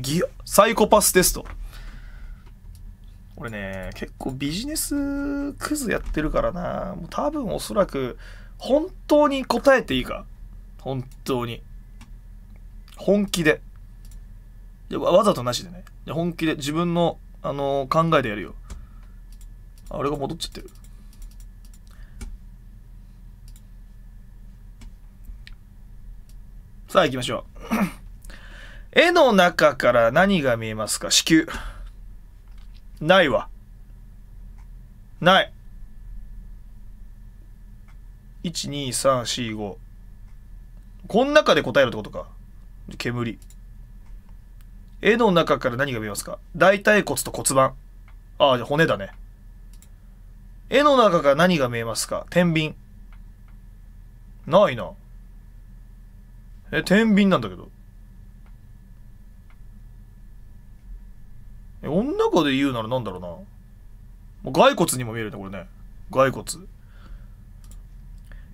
ギサイコパステスト。これね、結構ビジネスクズやってるからな、もう多分おそらく、本当に答えていいか。本当に。本気で。でわざとなしでね。本気で自分の、あのー、考えでやるよ。あれが戻っちゃってる。さあ行きましょう。絵の中から何が見えますか子宮。ないわ。ない。1,2,3,4,5こん中で答えるってことか。煙。絵の中から何が見えますか大腿骨と骨盤。ああ、じゃあ骨だね。絵の中から何が見えますか天秤。ないな。え、天秤なんだけど。え、女中で言うならなんだろうな。もう骸骨にも見えるね、これね。骸骨。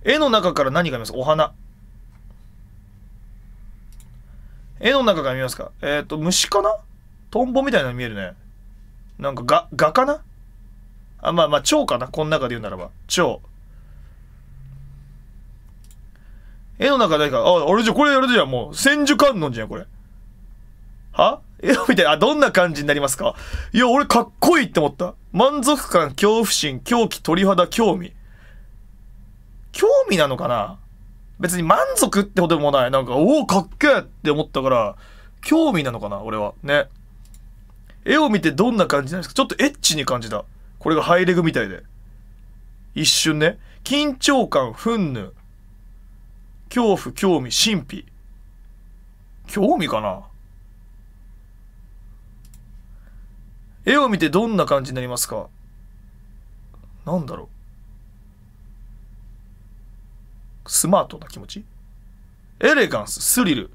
絵の中から何が見ますお花。絵の中から見ますかえっ、ー、と、虫かなトンボみたいなの見えるね。なんかが、画かなあ、まあまあ、蝶かなこの中で言うならば。蝶。絵の中誰か、あ、あれじゃ、これあれじゃ、もう、千手観音じゃん、これ。は絵をみたいな、あ、どんな感じになりますかいや、俺かっこいいって思った。満足感、恐怖心、狂気、鳥肌、興味。興味なのかな別に満足ってことでもない。なんか、おお、かっけえって思ったから、興味なのかな俺は。ね。絵を見てどんな感じなんですかちょっとエッチに感じた。これがハイレグみたいで。一瞬ね。緊張感、憤怒、恐怖、興味、神秘。興味かな絵を見てどんな感じになりますかなんだろうスマートな気持ちエレガンス、スリル、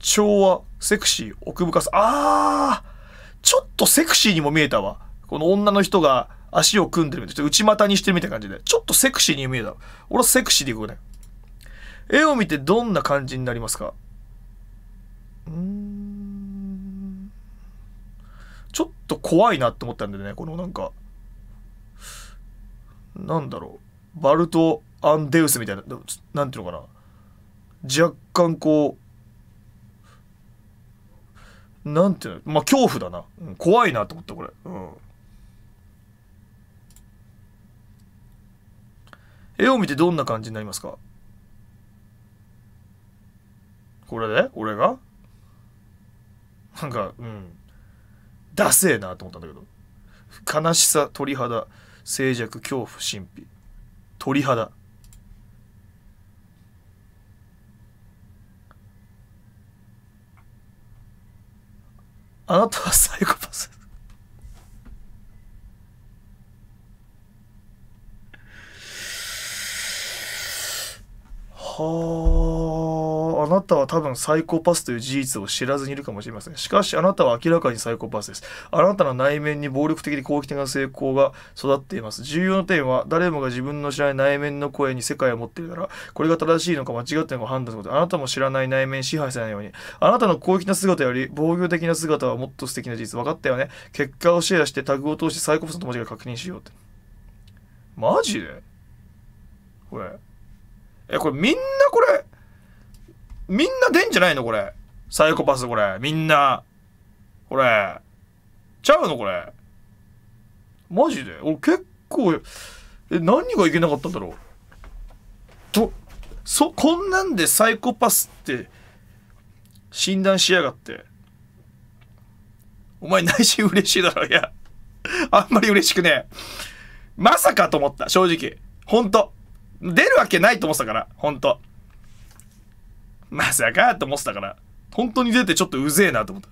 調和、セクシー、奥深さ。あーちょっとセクシーにも見えたわ。この女の人が足を組んでるみたいな、内股にしてるみたいな感じで。ちょっとセクシーに見えた。俺はセクシーでいくね。絵を見てどんな感じになりますかうんちょっと怖いなって思ったんだよねこのなんかなんだろうバルト・アンデウスみたいななんていうのかな若干こうなんていうのまあ恐怖だな、怖いなと思ったこれうん絵を見てどんな感じになりますかこれで俺がなんかうんダセえなと思ったんだけど悲しさ鳥肌静寂恐怖神秘鳥肌あなたはサイコパスはああなたは多分サイコパスという事実を知らずにいるかもしれません。しかしあなたは明らかにサイコパスです。あなたの内面に暴力的で攻撃的な成功が育っています。重要な点は誰もが自分の知らない内面の声に世界を持っているなら、これが正しいのか間違っているのか判断すること。あなたも知らない内面支配されないように。あなたの攻撃な姿より防御的な姿はもっと素敵な事実。分かったよね。結果をシェアしてタグを通してサイコパスの友達が確認しようって。マジでこれ。え、これみんなこれ、みんな出んじゃないのこれ。サイコパスこれ。みんな。これ。ちゃうのこれ。マジで俺結構、え、何がいけなかったんだろうと、そ、こんなんでサイコパスって診断しやがって。お前内心嬉しいだろ。いや、あんまり嬉しくねえ。まさかと思った、正直。ほんと。出るわけないと思ってたから、ほんと。まさかと思ってたから、本当に出てちょっとうぜえなと思った。